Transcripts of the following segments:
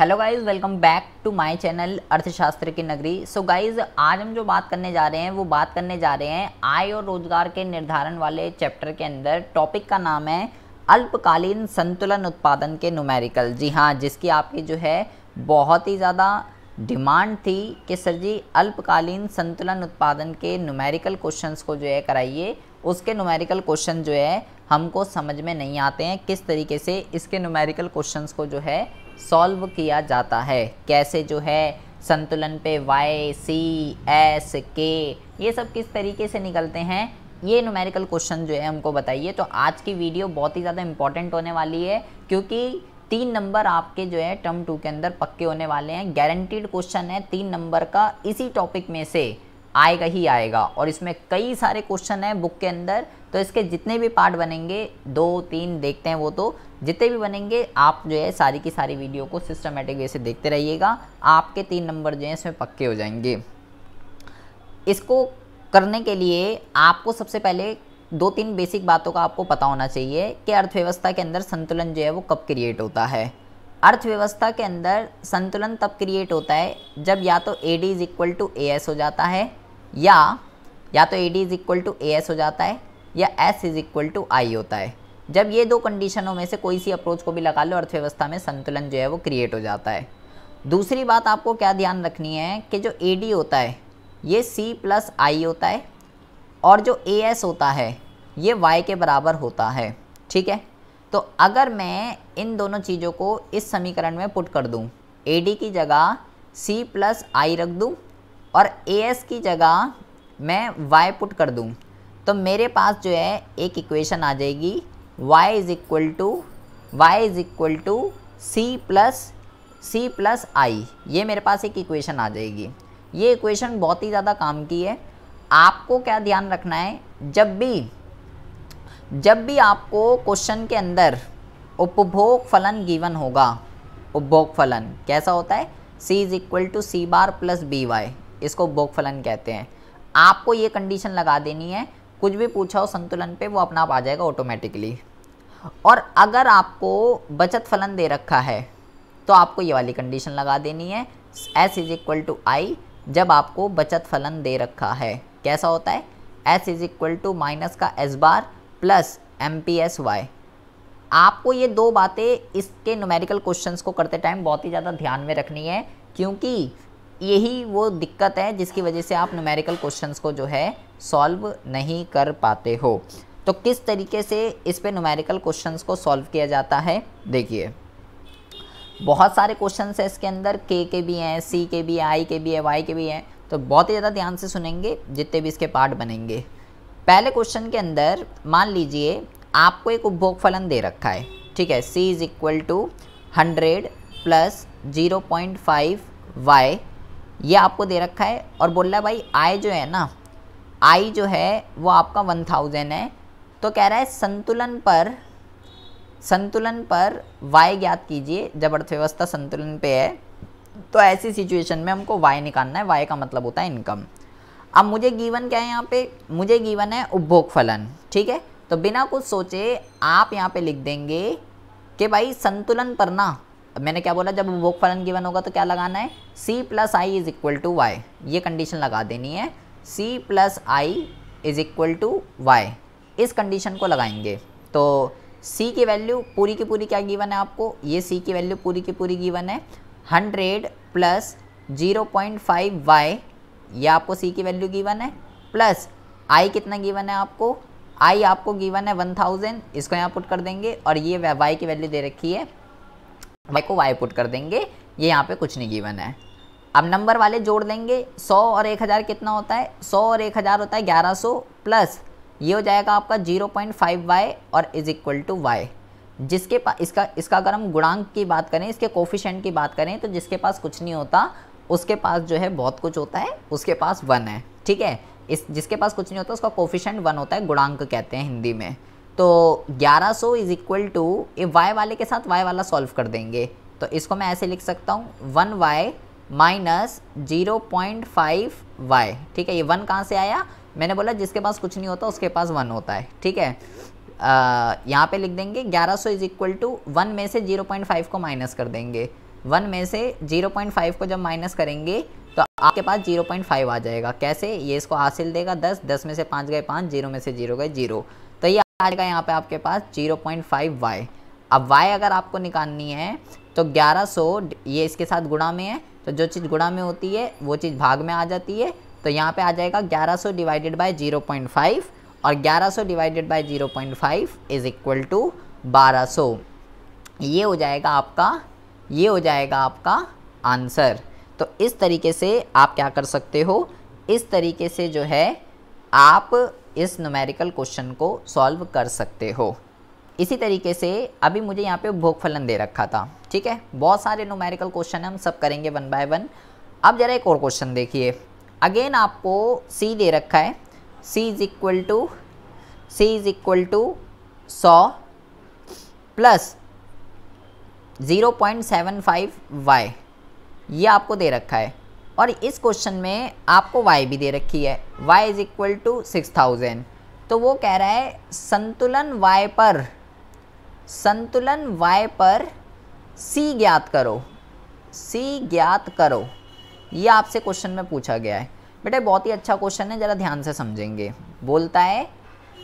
hello guys welcome back to my channel अर्थशास्त्र की नगरी सो so गाइस आज हम जो बात करने जा रहे हैं वो बात करने जा रहे हैं आय और रोजगार के निर्धारण वाले चैप्टर के अंदर टॉपिक का नाम है अल्पकालीन संतुलन उत्पादन के नुमेरिकल जी हाँ जिसकी आपकी जो है बहुत ही ज़्यादा डिमांड थी कि सर जी अल्पकालीन संतुलन उत्पादन के नुमेरिकल क्वेश्चन को जो है कराइए उसके न्यूमेरिकल क्वेश्चन जो है हमको समझ में नहीं आते हैं किस तरीके से इसके न्यूमेरिकल क्वेश्चंस को जो है सॉल्व किया जाता है कैसे जो है संतुलन पे वाई सी एस के ये सब किस तरीके से निकलते हैं ये न्यूमेरिकल क्वेश्चन जो है हमको बताइए तो आज की वीडियो बहुत ही ज़्यादा इंपॉर्टेंट होने वाली है क्योंकि तीन नंबर आपके जो है टर्म टू के अंदर पक्के होने वाले हैं गारंटीड क्वेश्चन है तीन नंबर का इसी टॉपिक में से आएगा ही आएगा और इसमें कई सारे क्वेश्चन हैं बुक के अंदर तो इसके जितने भी पार्ट बनेंगे दो तीन देखते हैं वो तो जितने भी बनेंगे आप जो है सारी की सारी वीडियो को सिस्टमेटिक वे से देखते रहिएगा आपके तीन नंबर जो है इसमें पक्के हो जाएंगे इसको करने के लिए आपको सबसे पहले दो तीन बेसिक बातों का आपको पता होना चाहिए कि अर्थव्यवस्था के अंदर संतुलन जो है वो कब क्रिएट होता है अर्थव्यवस्था के अंदर संतुलन तब क्रिएट होता है जब या तो A D is equal to A S हो जाता है या या तो A D is equal to A S हो जाता है या S is equal to I होता है जब ये दो कंडीशनों में से कोई सी अप्रोच को भी लगा लो अर्थव्यवस्था में संतुलन जो है वो क्रिएट हो जाता है दूसरी बात आपको क्या ध्यान रखनी है कि जो ए होता है ये सी प्लस आई होता है और जो ए होता है ये वाई के बराबर होता है ठीक है तो अगर मैं इन दोनों चीज़ों को इस समीकरण में पुट कर दूँ ए की जगह सी प्लस आई रख दूँ और ए की जगह मैं वाई पुट कर दूँ तो मेरे पास जो है एक इक्वेशन आ जाएगी y is equal to y is equal to C plus C plus I ये मेरे पास एक इक्वेशन आ जाएगी ये इक्वेशन बहुत ही ज़्यादा काम की है आपको क्या ध्यान रखना है जब भी जब भी आपको क्वेश्चन के अंदर उपभोग फलन गिवन होगा उपभोग फलन कैसा होता है c is equal to C bar plus B Y इसको उपभोग फलन कहते हैं आपको ये कंडीशन लगा देनी है कुछ भी पूछा हो संतुलन पे वो अपना आप आ जाएगा ऑटोमेटिकली और अगर आपको बचत फलन दे रखा है तो आपको ये वाली कंडीशन लगा देनी है S is equal to I जब आपको बचत फलन दे रखा है कैसा होता है S is equal to minus का S bar plus M P S Y आपको ये दो बातें इसके न्यूमेरिकल क्वेश्चंस को करते टाइम बहुत ही ज़्यादा ध्यान में रखनी है क्योंकि यही वो दिक्कत है जिसकी वजह से आप न्यूमेरिकल क्वेश्चंस को जो है सॉल्व नहीं कर पाते हो तो किस तरीके से इस पर नुमेरिकल क्वेश्चन को सॉल्व किया जाता है देखिए बहुत सारे क्वेश्चन है इसके अंदर के के भी हैं सी के भी आई के भी है वाई के भी हैं तो बहुत ही ज़्यादा ध्यान से सुनेंगे जितने भी इसके पार्ट बनेंगे पहले क्वेश्चन के अंदर मान लीजिए आपको एक उपभोग फलन दे रखा है ठीक है C is equal to hundred plus zero point five Y ये आपको दे रखा है और बोल रहा है भाई आई जो है ना आई जो है वो आपका वन थाउजेंड है तो कह रहा है संतुलन पर संतुलन पर वाई ज्ञात कीजिए जब अर्थव्यवस्था संतुलन पे है तो ऐसी सिचुएशन में हमको वाई निकालना है वाई का मतलब होता है इनकम अब मुझे गीवन क्या है यहाँ पे मुझे गीवन है उपभोग फलन ठीक है तो बिना कुछ सोचे आप यहाँ पे लिख देंगे कि भाई संतुलन पर ना मैंने क्या बोला जब उपभोग फलन गीवन होगा तो क्या लगाना है C plus I is equal to Y ये कंडीशन लगा देनी है C plus I is equal to Y इस कंडीशन को लगाएंगे तो सी की वैल्यू पूरी की पूरी क्या गिवन है आपको ये सी की वैल्यू पूरी की पूरी गिवन है hundred plus zero point five Y ये आपको सी की वैल्यू गिवन है प्लस आई कितना गिवन है आपको आई आपको गिवन है वन थाउजेंड इसको यहाँ पुट कर देंगे और ये वाई की वैल्यू दे रखी है वाई को वाई पुट कर देंगे ये यहाँ पे कुछ नहीं गिवन है अब नंबर वाले जोड़ देंगे सौ और एक हज़ार कितना होता है सौ और एक हज़ार होता है ग्यारह सौ प्लस ये हो जाएगा आपका जीरो पॉइंट फाइव वाई और इज इक्वल टू वाई जिसके पास इसका इसका अगर हम गुणांक की बात करें इसके कोफिशेंट की बात करें तो जिसके पास कुछ नहीं होता उसके पास जो है बहुत कुछ होता है उसके पास वन है ठीक है इस जिसके पास कुछ नहीं होता उसका कोफिशेंट वन होता है गुणांक कहते हैं हिंदी में तो 1100 सौ इज इक्वल टू ये वाई वाले के साथ वाई वाला सॉल्व कर देंगे तो इसको मैं ऐसे लिख सकता हूँ one Y minus zero point five Y ठीक है ये वन कहाँ से आया मैंने बोला जिसके पास कुछ नहीं होता उसके पास वन होता है ठीक है यहाँ पे लिख देंगे 1100 सौ इज इक्वल टू वन में से 0.5 को माइनस कर देंगे वन में से 0.5 को जब माइनस करेंगे तो आपके पास 0.5 आ जाएगा कैसे ये इसको हासिल देगा 10 10 में से पाँच गए पाँच जीरो में से जीरो गए जीरो तो ये आ जाएगा यहाँ पे आपके पास 0.5 वाई अब वाई अगर आपको निकालनी है तो 1100 ये इसके साथ गुणा में है तो जो चीज़ गुणा में होती है वो चीज़ भाग में आ जाती है तो यहाँ पे आ जाएगा 1100 डिवाइडेड बाई जीरो और 1100 divided by 0.5 is equal to 1200 ये हो जाएगा आपका ये हो जाएगा आपका आंसर तो इस तरीके से आप क्या कर सकते हो इस तरीके से जो है आप इस नोमेरिकल क्वेश्चन को सॉल्व कर सकते हो इसी तरीके से अभी मुझे यहाँ पे भोगफलन दे रखा था ठीक है बहुत सारे नोमेरिकल क्वेश्चन हम सब करेंगे वन बाय वन अब ज़रा एक और क्वेश्चन देखिए अगेन आपको सी दे रखा है C is equal to C is equal to सौ plus zero point seven five Y ये आपको दे रखा है और इस क्वेश्चन में आपको वाई भी दे रखी है Y is equal to six thousand तो वो कह रहा है संतुलन वाई पर संतुलन वाई पर सी ज्ञात करो सी ज्ञात करो ये आपसे क्वेश्चन में पूछा गया है बेटा बहुत ही अच्छा क्वेश्चन है ज़रा ध्यान से समझेंगे बोलता है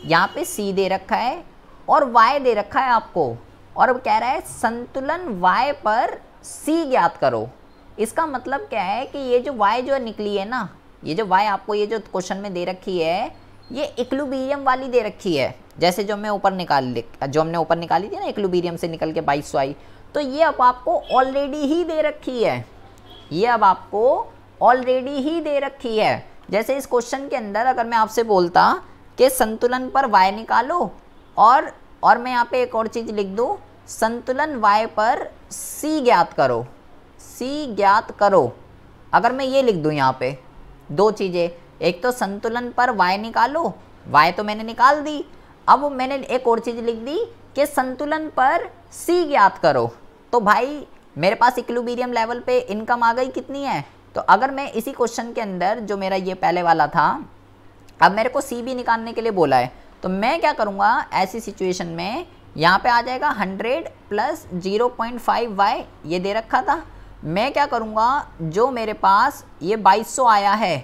यहाँ पे सी दे रखा है और वाई दे रखा है आपको और अब कह रहा है संतुलन वाई पर सी ज्ञात करो इसका मतलब क्या है कि ये जो वाई जो निकली है ना ये जो वाई आपको ये जो क्वेश्चन में दे रखी है ये इक्लूबीरियम वाली दे रखी है जैसे जो मैं ऊपर निकाल जो हमने ऊपर निकाली थी ना इक्लूबीरियम से निकल के बाईस आई तो ये अब आपको ऑलरेडी ही दे रखी है ये अब आपको ऑलरेडी ही दे रखी है जैसे इस क्वेश्चन के अंदर अगर मैं आपसे बोलता कि संतुलन पर वाय निकालो और और मैं यहाँ पे एक और चीज़ लिख दूँ संतुलन वाय पर सी ज्ञात करो सी ज्ञात करो अगर मैं ये लिख दूँ यहाँ पे दो चीज़ें एक तो संतुलन पर वाय निकालो वाय तो मैंने निकाल दी अब मैंने एक और चीज़ लिख दी कि संतुलन पर सी ज्ञात करो तो भाई मेरे पास इक्लूबीरियम लेवल पे इनकम आ गई कितनी है तो अगर मैं इसी क्वेश्चन के अंदर जो मेरा ये पहले वाला था अब मेरे को सी बी निकालने के लिए बोला है तो मैं क्या करूँगा ऐसी सिचुएशन में यहाँ पे आ जाएगा 100 प्लस 0.5 वाई ये दे रखा था मैं क्या करूँगा जो मेरे पास ये 2200 आया है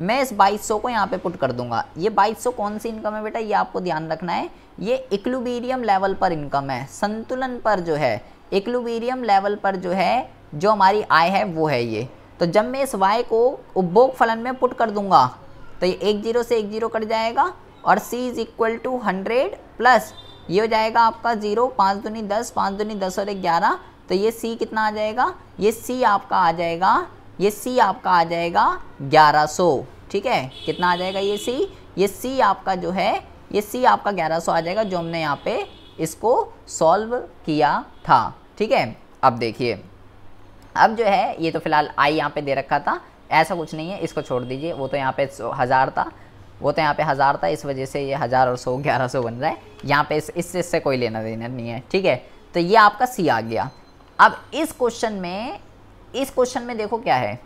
मैं इस 2200 को यहाँ पे पुट कर दूंगा ये 2200 कौन सी इनकम है बेटा ये आपको ध्यान रखना है ये इक्लूबीरियम लेवल पर इनकम है संतुलन पर जो है इक्लुबेरियम लेवल पर जो है जो हमारी आय है वो है ये तो जब मैं इस वाई को उपभोग फलन में पुट कर दूंगा तो ये एक जीरो से एक जीरो कट जाएगा और C is equal to hundred plus ये हो जाएगा आपका जीरो पाँच दूनी दस पाँच दूनी दस और ग्यारह तो ये सी कितना आ जाएगा ये सी आपका आ जाएगा ये सी आपका आ जाएगा ग्यारह सौ ठीक है कितना आ जाएगा ये सी ये सी आपका जो है ये सी आपका ग्यारह सौ आ जाएगा जो हमने यहाँ पे इसको सॉल्व किया था ठीक है अब देखिए अब जो है ये तो फिलहाल आई यहाँ पे दे रखा था ऐसा कुछ नहीं है इसको छोड़ दीजिए वो तो यहाँ पे हज़ार था वो तो यहाँ पे हज़ार था इस वजह से ये हज़ार और सौ ग्यारह सौ बन रहा है यहाँ पे इससे इससे कोई लेना देना नहीं है ठीक है तो ये आपका सी आ गया अब इस क्वेश्चन में इस क्वेश्चन में देखो क्या है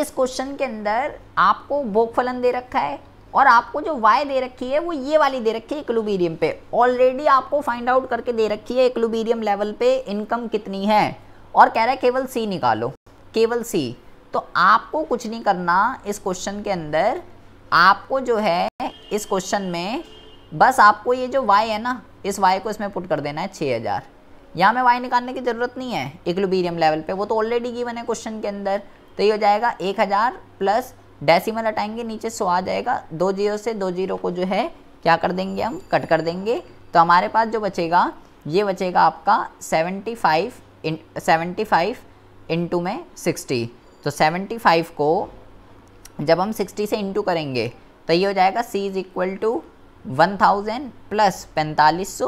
इस क्वेश्चन के अंदर आपको वो फलन दे रखा है और आपको जो वाई दे रखी है वो ये वाली दे रखी है इक्लूबीरियम पे ऑलरेडी आपको फाइंड आउट करके दे रखी है इक्लूबीरियम लेवल पे इनकम कितनी है और कह रहा है केवल सी निकालो केवल सी तो आपको कुछ नहीं करना इस क्वेश्चन के अंदर आपको जो है इस क्वेश्चन में बस आपको ये जो वाई है ना इस वाई को इसमें पुट कर देना है छः हज़ार यहाँ में वाई निकालने की ज़रूरत नहीं है इक्लुबीरियम लेवल पे वो तो ऑलरेडी गिवन है क्वेश्चन के अंदर तो ये हो जाएगा एक हज़ार प्लस डेसिमल हटाएंगे नीचे सो आ जाएगा दो जीरो से दो जीरो को जो है क्या कर देंगे हम कट कर देंगे तो हमारे पास जो बचेगा ये बचेगा आपका seventy five in seventy five into में सिक्सटी तो सेवेंटी फाइव को जब हम सिक्सटी से इंटू करेंगे तो ये हो जाएगा C is equal to one thousand plus पैंतालीस सौ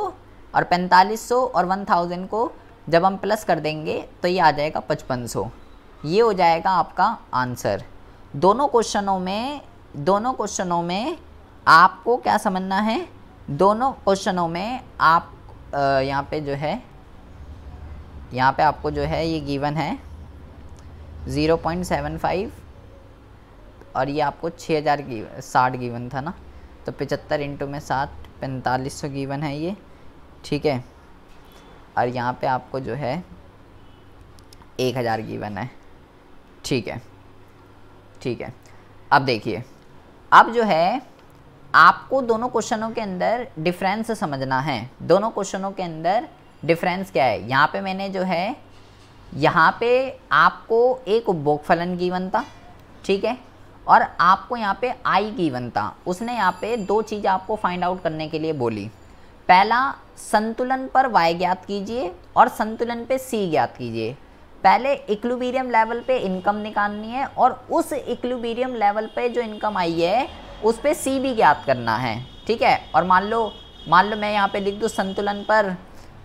और पैंतालीस सौ और वन थाउजेंड को जब हम प्लस कर देंगे तो ये आ जाएगा पचपन सौ ये हो जाएगा आपका आंसर दोनों क्वेश्चनों में दोनों क्वेश्चनों में आपको क्या समझना है दोनों क्वेश्चनों में आप यहाँ पे जो है यहाँ पे आपको जो है ये गिवन है ज़ीरो पॉइंट सेवन फाइव और ये आपको छः हज़ार की साठ गिवन था ना तो पचहत्तर इंटू में साठ पैंतालीस सौ गिवन है ये ठीक है और यहाँ पे आपको जो है एक हज़ार गिवन है ठीक है ठीक है अब देखिए अब जो है आपको दोनों क्वेश्चनों के अंदर डिफरेंस समझना है दोनों क्वेश्चनों के अंदर डिफरेंस क्या है यहाँ पे मैंने जो है यहाँ पे आपको एक उपभोग फलन की था ठीक है और आपको यहाँ पे आई की था उसने यहाँ पे दो चीज़ आपको फाइंड आउट करने के लिए बोली पहला संतुलन पर वाई ज्ञात कीजिए और संतुलन पे सी ज्ञात कीजिए पहले इक्लूबीरियम लेवल पे इनकम निकालनी है और उस इक्लूबीरियम लेवल पे जो इनकम आई है उस पर सी भी ज्ञात करना है ठीक है और मान लो मान लो मैं यहाँ पे लिख दूँ संतुलन पर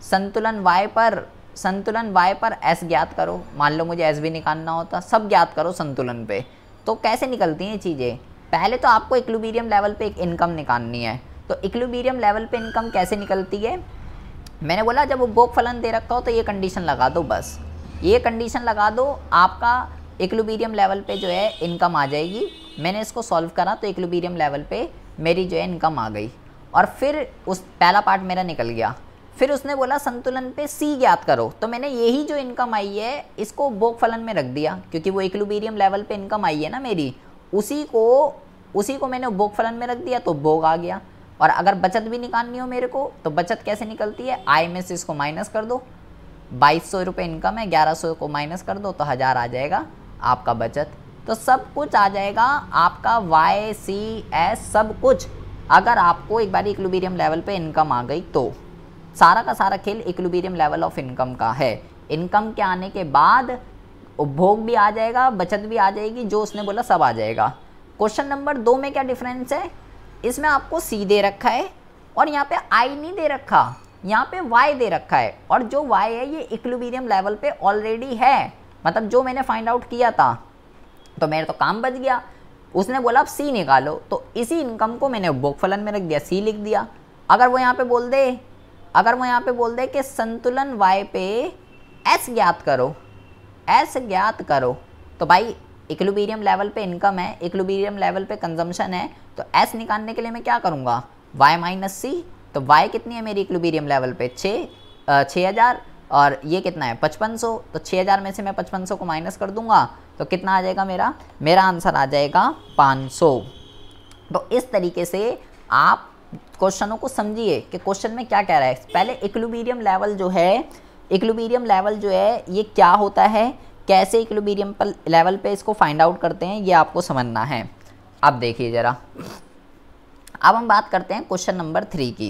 संतुलन वाई पर संतुलन वाई पर एस ज्ञात करो मान लो मुझे एस भी निकालना होता सब ज्ञात करो संतुलन पे तो कैसे निकलती हैं चीज़ें पहले तो आपको इक्लूबीरियम लेवल पे एक इनकम निकालनी है तो इक्लूबीरियम लेवल पे इनकम कैसे निकलती है मैंने बोला जब उपभोग फलन दे रखा हो तो ये कंडीशन लगा दो बस ये कंडीशन लगा दो आपका इक्लुबीरियम लेवल पे जो है इनकम आ जाएगी मैंने इसको सॉल्व करा तो इक्लुबीरियम लेवल पे मेरी जो है इनकम आ गई और फिर उस पहला पार्ट मेरा निकल गया फिर उसने बोला संतुलन पे सी ज्ञात करो तो मैंने यही जो इनकम आई है इसको बोक फलन में रख दिया क्योंकि वो इक्लुबीरियम लेवल पर इनकम आई है ना मेरी उसी को उसी को मैंने बोक फलन में रख दिया तो बोग आ गया और अगर बचत भी निकालनी हो मेरे को तो बचत कैसे निकलती है आई में से इसको माइनस कर दो बाईस सौ रुपये इनकम है ग्यारह सौ को माइनस कर दो तो हज़ार आ जाएगा आपका बचत तो सब कुछ आ जाएगा आपका वाई सी एस सब कुछ अगर आपको एक बार इक्लुबीरियम लेवल पे इनकम आ गई तो सारा का सारा खेल इक्लुबेरियम लेवल ऑफ इनकम का है इनकम के आने के बाद उपभोग भी आ जाएगा बचत भी आ जाएगी जो उसने बोला सब आ जाएगा क्वेश्चन नंबर दो में क्या डिफरेंस है इसमें आपको सी दे रखा है और यहाँ पे आई नहीं दे रखा यहाँ पे y दे रखा है और जो y है ये इक्लुबीरियम लेवल पे ऑलरेडी है मतलब जो मैंने फाइंड आउट किया था तो मेरा तो काम बच गया उसने बोला अब सी निकालो तो इसी इनकम को मैंने फलन में रख दिया सी लिख दिया अगर वो यहाँ पे बोल दे अगर वो यहाँ पे बोल दे कि संतुलन वाई पे एस ज्ञात करो एस ज्ञात करो तो भाई इक्लुबीरियम लेवल पे इनकम है इक्लुबीरियम लेवल पे कंजम्पशन है तो एस निकालने के लिए मैं क्या करूँगा वाई माइनस सी तो वाई कितनी है मेरी इक्लुबीरियम लेवल पे छः छः हज़ार और ये कितना है पचपन सौ तो छः हज़ार में से मैं पचपन सौ को माइनस कर दूंगा तो कितना आ जाएगा मेरा मेरा आंसर आ जाएगा पाँच सौ तो इस तरीके से आप क्वेश्चनों को समझिए कि क्वेश्चन में क्या कह रहा है पहले इक्लुबीरियम लेवल जो है इक्लुबीरियम लेवल जो है ये क्या होता है कैसे इक्लुबीरियम पर लेवल पे इसको फाइंड आउट करते हैं ये आपको समझना है अब देखिए ज़रा अब हम बात करते हैं क्वेश्चन नंबर थ्री की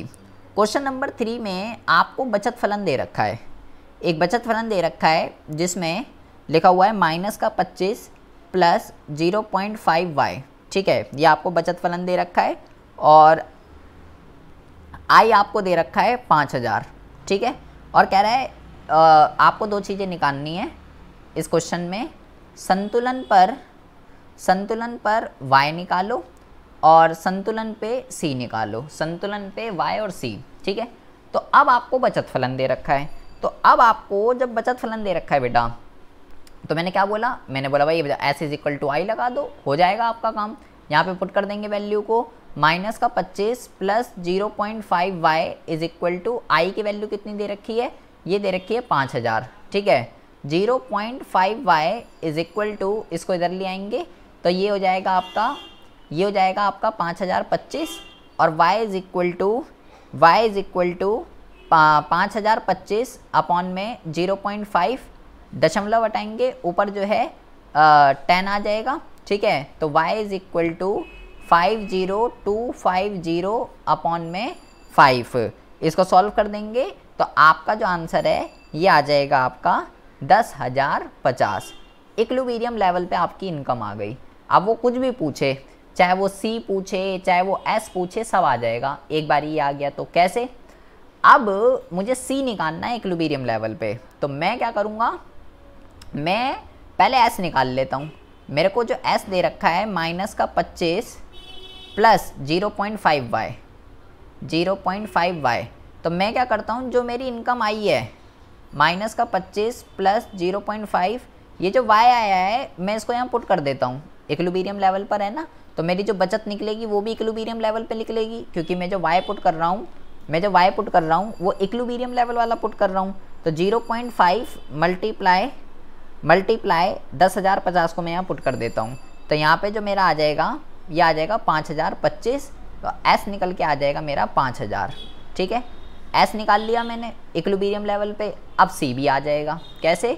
क्वेश्चन नंबर थ्री में आपको बचत फलन दे रखा है एक बचत फलन दे रखा है जिसमें लिखा हुआ है माइनस का पच्चीस plus zero point five Y ठीक है ये आपको बचत फलन दे रखा है और आई आपको दे रखा है पाँच हज़ार ठीक है और कह रहा है आपको दो चीज़ें निकालनी है इस क्वेश्चन में संतुलन पर संतुलन पर वाई निकालो और संतुलन पे सी निकालो संतुलन पे वाई और सी ठीक है तो अब आपको बचत फलन दे रखा है तो अब आपको जब बचत फलन दे रखा है बेटा तो मैंने क्या बोला मैंने बोला भाई S is equal to I लगा दो हो जाएगा आपका काम यहाँ पे पुट कर देंगे वैल्यू को माइनस का 25 plus 0.5 point five Y is equal to I की वैल्यू कितनी दे रखी है ये दे रखी है पाँच हज़ार ठीक है 0.5 point five Y is equal to इसको इधर ले आएंगे तो ये हो जाएगा आपका ये हो जाएगा आपका पाँच हज़ार पच्चीस और Y is equal to Y is equal to पाँच हज़ार पच्चीस अपॉन में ज़ीरो पॉइंट फाइव दशमलव हटाएंगे ऊपर जो है टेन आ जाएगा ठीक है तो y is equal to five zero two five zero upon में फाइव इसको सॉल्व कर देंगे तो आपका जो आंसर है ये आ जाएगा आपका दस हज़ार पचास इक्लुबीरियम लेवल पे आपकी इनकम आ गई अब वो कुछ भी पूछे चाहे वो सी पूछे चाहे वो एस पूछे सब आ जाएगा एक बार ये आ गया तो कैसे अब मुझे सी निकालना है इक्लुबीरियम लेवल पे तो मैं क्या करूँगा मैं पहले एस निकाल लेता हूँ मेरे को जो एस दे रखा है माइनस का पच्चीस plus zero point five Y zero point five Y तो मैं क्या करता हूँ जो मेरी इनकम आई है माइनस का पच्चीस प्लस जीरो पॉइंट फाइव ये जो वाई आया है मैं इसको यहाँ पुट कर देता हूँ इक्लुबीरियम लेवल पर है ना तो मेरी जो बचत निकलेगी वो भी इक्लूबीरियम लेवल पे निकलेगी क्योंकि मैं जो वाई पुट कर रहा हूँ मैं जो वाई पुट कर रहा हूँ वो इक्लूबीरियम लेवल वाला पुट कर रहा हूँ तो zero point five multiply multiply दस हज़ार पचास को मैं यहाँ पुट कर देता हूँ तो यहाँ पे जो मेरा आ जाएगा ये आ जाएगा पाँच हज़ार पच्चीस तो एस निकल के आ जाएगा मेरा पाँच हज़ार ठीक है एस निकाल लिया मैंने इक्लूबीरियम लेवल पर अब सी भी आ जाएगा कैसे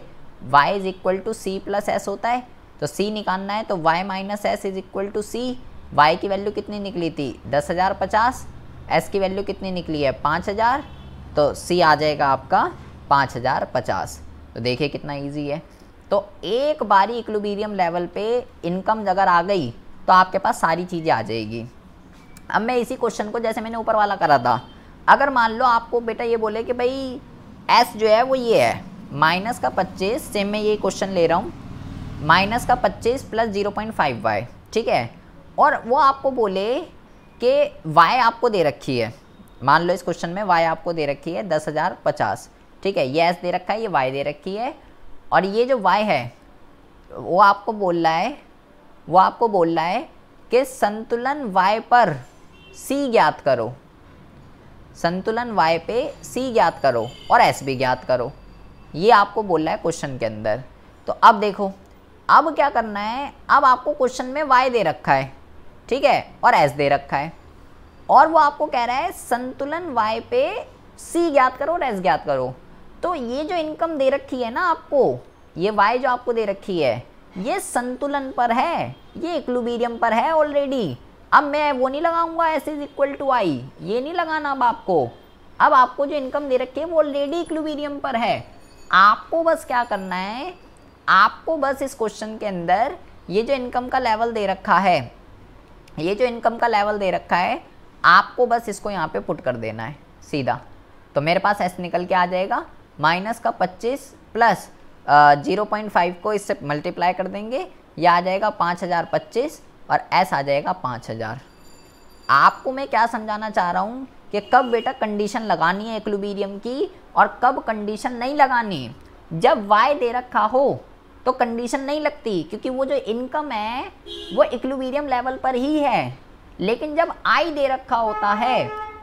Y is equal to C plus S होता है तो सी निकालना है तो Y minus S is equal to C Y की वैल्यू कितनी निकली थी दस हज़ार पचास एस की वैल्यू कितनी निकली है पाँच हज़ार तो सी आ जाएगा आपका पाँच हज़ार पचास तो देखिए कितना ईजी है तो एक बारी इक्लुबीरियम लेवल पे इनकम अगर आ गई तो आपके पास सारी चीज़ें आ जाएगी अब मैं इसी क्वेश्चन को जैसे मैंने ऊपर वाला करा था अगर मान लो आपको बेटा ये बोले कि भाई एस जो है वो ये है माइनस का पच्चीस सेम मैं ये क्वेश्चन ले रहा हूँ माइनस का पच्चीस plus zero point five Y ठीक है और वो आपको बोले कि वाई आपको दे रखी है मान लो इस क्वेश्चन में वाई आपको दे रखी है दस हज़ार पचास ठीक है ये एस दे रखा है ये वाई दे रखी है और ये जो वाई है वो आपको बोल रहा है वो आपको बोल रहा है कि संतुलन वाई पर सी ज्ञात करो संतुलन वाई पे सी ज्ञात करो और एस भी ज्ञात करो ये आपको बोल रहा है क्वेश्चन के अंदर तो अब देखो अब क्या करना है अब आपको क्वेश्चन में वाई दे रखा है ठीक है और एस दे रखा है और वो आपको कह रहा है संतुलन वाई पे सी ज्ञात करो और एस ज्ञात करो तो ये जो इनकम दे रखी है ना आपको ये वाई जो आपको दे रखी है ये संतुलन पर है ये इक्लुबीरियम पर है ऑलरेडी अब मैं वो नहीं लगाऊंगा S is equal to I ये नहीं लगाना अब आपको अब आपको जो इनकम दे रखी है वो ऑलरेडी इक्लुबीरियम पर है आपको बस क्या करना है आपको बस इस क्वेश्चन के अंदर ये जो इनकम का लेवल दे रखा है ये जो इनकम का लेवल दे रखा है आपको बस इसको यहाँ पे पुट कर देना है सीधा तो मेरे पास ऐसे निकल के आ जाएगा माइनस का 25 प्लस जीरो पॉइंट फाइव को इससे मल्टीप्लाई कर देंगे यह आ जाएगा पाँच हज़ार पच्चीस और एस आ जाएगा पाँच हज़ार आपको मैं क्या समझाना चाह रहा हूँ कि कब बेटा कंडीशन लगानी है एक्लुबीरियम की और कब कंडीशन नहीं लगानी है जब वाई दे रखा हो तो कंडीशन नहीं लगती क्योंकि वो जो इनकम है वो इक्लुबीरियम लेवल पर ही है लेकिन जब आई दे रखा होता है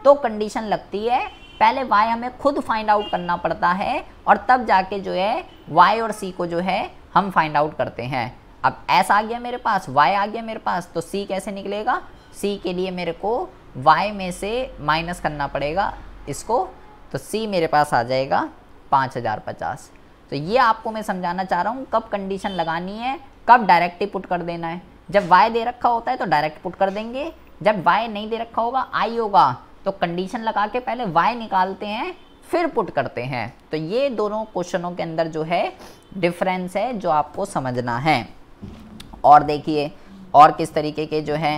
तो कंडीशन लगती है पहले वाई हमें खुद फाइंड आउट करना पड़ता है और तब जाके जो है वाई और सी को जो है हम फाइंड आउट करते हैं अब एस आ गया मेरे पास वाई आ गया मेरे पास तो सी कैसे निकलेगा सी के लिए मेरे को वाई में से माइनस करना पड़ेगा इसको तो सी मेरे पास आ जाएगा पाँच हज़ार पचास तो ये आपको मैं समझाना चाह रहा हूँ कब कंडीशन लगानी है कब डायरेक्टली पुट कर देना है जब वाई दे रखा होता है तो डायरेक्ट पुट कर देंगे जब वाई नहीं दे रखा होगा आई होगा तो कंडीशन लगा के पहले वाई निकालते हैं फिर पुट करते हैं तो ये दोनों क्वेश्चनों के अंदर जो है डिफरेंस है जो आपको समझना है और देखिए और किस तरीके के जो है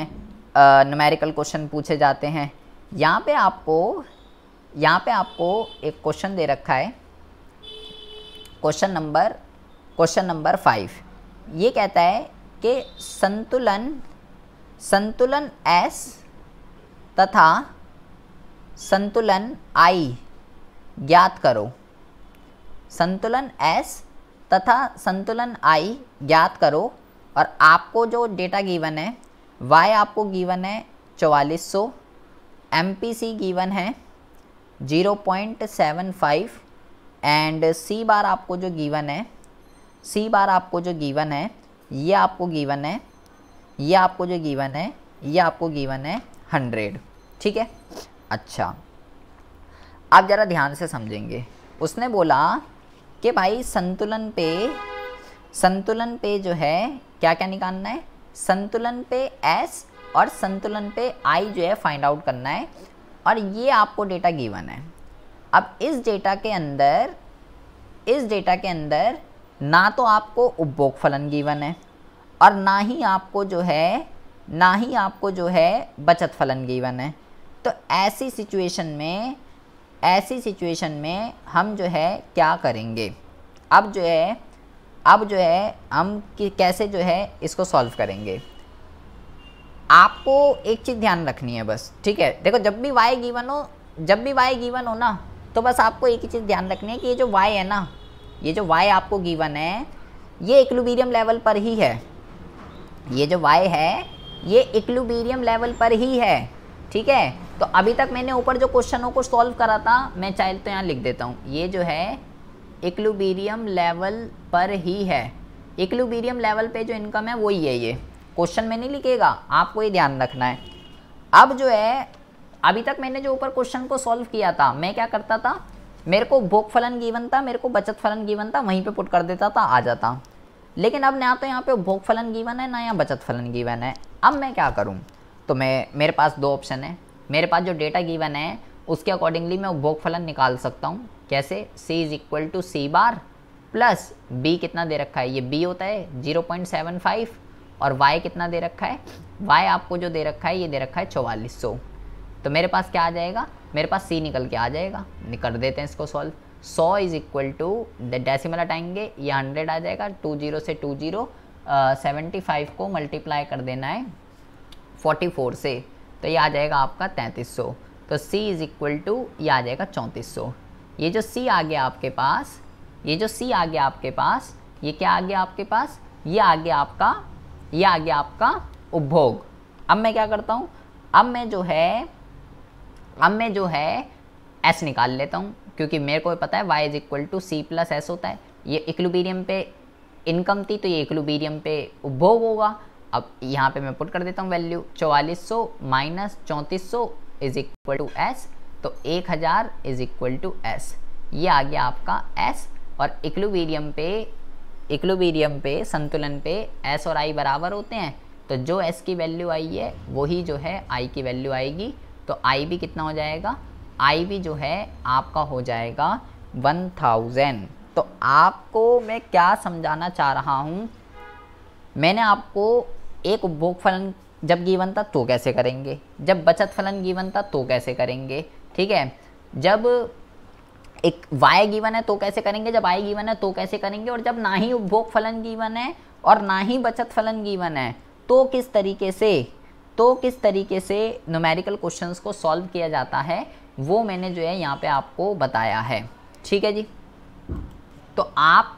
नमेरिकल क्वेश्चन पूछे जाते हैं यहाँ पे आपको यहाँ पे आपको एक क्वेश्चन दे रखा है question number question number five ये कहता है कि संतुलन संतुलन एस तथा संतुलन आई ज्ञात करो संतुलन एस तथा संतुलन आई ज्ञात करो और आपको जो डेटा गिवन है वाई आपको गिवन है चवालीस सौ एम गिवन है zero point seven five and C bar आपको जो गिवन है सी बार आपको जो गिवन है ये आपको गिवन है ये आपको जो गिवन है ये आपको गिवन है हंड्रेड ठीक है अच्छा आप ज़रा ध्यान से समझेंगे उसने बोला कि भाई संतुलन पे संतुलन पे जो है क्या क्या निकालना है संतुलन पे एस और संतुलन पे आई जो है फाइंड आउट करना है और ये आपको डेटा गिवन है अब इस डेटा के अंदर इस डेटा के अंदर ना तो आपको उपभोग फलन गिवन है और ना ही आपको जो है ना ही आपको जो है बचत फलन गिवन है तो ऐसी सिचुएशन में ऐसी सिचुएशन में हम जो है क्या करेंगे अब जो है अब जो है हम कैसे जो है इसको सॉल्व करेंगे आपको एक चीज़ ध्यान रखनी है बस ठीक है देखो जब भी वाई गिवन हो जब भी वाई गिवन हो ना तो बस आपको एक ही चीज़ ध्यान रखनी है कि ये जो वाई है ना ये जो वाई आपको गिवन है ये इक्लुबीरियम लेवल पर ही है ये जो वाई है ये इक्लुबीरियम लेवल पर ही है ठीक है तो अभी तक मैंने ऊपर जो क्वेश्चनों को सॉल्व करा था मैं चाहे तो यहाँ लिख देता हूँ ये जो है इक्लुबीरियम लेवल पर ही है इक्लुबीरियम लेवल पे जो इनकम है वही है ये क्वेश्चन में नहीं लिखेगा आपको ये ध्यान रखना है अब जो है अभी तक मैंने जो ऊपर क्वेश्चन को सॉल्व किया था मैं क्या करता था मेरे को भोग फलन गीवन था मेरे को बचत फलन गीवन था वहीं पे पुट कर देता था आ जाता लेकिन अब ना तो यहाँ पे भोग फलन गीवन है ना यहाँ बचत फलन गीवन है अब मैं क्या करूँ तो मैं मेरे पास दो ऑप्शन है मेरे पास जो डेटा गीवन है उसके अकॉर्डिंगली मैं उपभोग फलन निकाल सकता हूँ कैसे C is equal to C bar plus B कितना दे रखा है ये बी होता है जीरो पॉइंट सेवन फाइव और वाई कितना दे रखा है वाई आपको जो दे रखा है ये दे रखा है चौवालीस सौ तो मेरे पास क्या आ जाएगा मेरे पास सी निकल के आ जाएगा निकल देते हैं इसको सॉल्व सौ इज इक्वल टू डेसिमल हटाएंगे ये हंड्रेड आ जाएगा टू जीरो से टू जीरो सेवेंटी फाइव को मल्टीप्लाई कर देना है फोर्टी फोर से तो ये आ जाएगा आपका तैंतीस सौ तो सी इज़ इक्वल टू ये आ जाएगा चौंतीस सौ ये जो सी आ गया आपके पास ये जो सी आ गया आपके पास ये क्या आ गया आपके पास ये आ गया आपका ये आ गया आपका उपभोग अब मैं क्या करता हूँ अब मैं जो है अब मैं जो है एस निकाल लेता हूँ क्योंकि मेरे को पता है Y is equal to C plus S होता है ये इक्लुबीरियम पे इनकम थी तो ये इक्लुबीरियम पे उपभोग होगा अब यहाँ पे मैं पुट कर देता हूँ वैल्यू चौवालीस सौ माइनस चौंतीस सौ इज इक्वल टू एस तो एक हज़ार इज इक्वल टू एस ये आ गया आपका एस और इक्लुबीरियम पे इक्लुबीरियम पे संतुलन पे एस और आई बराबर होते हैं तो जो एस की वैल्यू आई है वही जो है आई की वैल्यू आएगी तो आई बी कितना हो जाएगा आई बी जो है आपका हो जाएगा वन थाउजेंड तो आपको मैं क्या समझाना चाह रहा हूँ मैंने आपको एक उपभोग फलन जब गीवन था तो कैसे करेंगे जब बचत फलन गीवन था तो कैसे करेंगे ठीक है जब एक वाई गीवन है तो कैसे करेंगे जब आई गीवन है तो कैसे करेंगे और जब ना ही उपभोग फलन गीवन है और ना ही बचत फलन गीवन है तो किस तरीके से तो किस तरीके से नोमेरिकल क्वेश्चंस को सॉल्व किया जाता है वो मैंने जो है यहाँ पे आपको बताया है ठीक है जी तो आप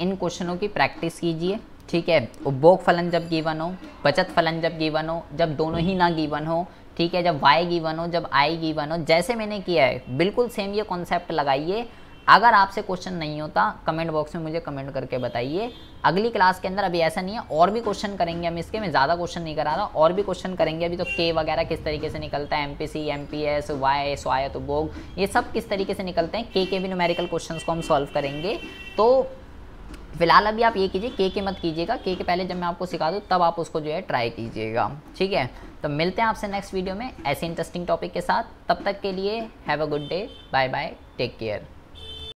इन क्वेश्चनों की प्रैक्टिस कीजिए ठीक है उपभोग फलन जब गिवन हो बचत फलन जब गिवन हो जब दोनों ही ना गिवन हो ठीक है जब वाई गिवन हो जब आई गिवन हो जैसे मैंने किया है बिल्कुल सेम ये कॉन्सेप्ट लगाइए अगर आपसे क्वेश्चन नहीं होता कमेंट बॉक्स में मुझे कमेंट करके बताइए अगली क्लास के अंदर अभी ऐसा नहीं है और भी क्वेश्चन करेंगे हम इसके मैं ज़्यादा क्वेश्चन नहीं करा रहा और भी क्वेश्चन करेंगे अभी तो के वगैरह किस तरीके से निकलता है M P C M P S Y स्वायत बोग ये सब किस तरीके से निकलते हैं के के भी न्यूमेरिकल क्वेश्चन को हम सॉल्व करेंगे तो फिलहाल अभी आप ये कीजिए के के मत कीजिएगा के के पहले जब मैं आपको सिखा दूँ तब आप उसको जो है ट्राई कीजिएगा ठीक है तो मिलते हैं आपसे नेक्स्ट वीडियो में ऐसे इंटरेस्टिंग टॉपिक के साथ तब तक के लिए have a good day bye bye take care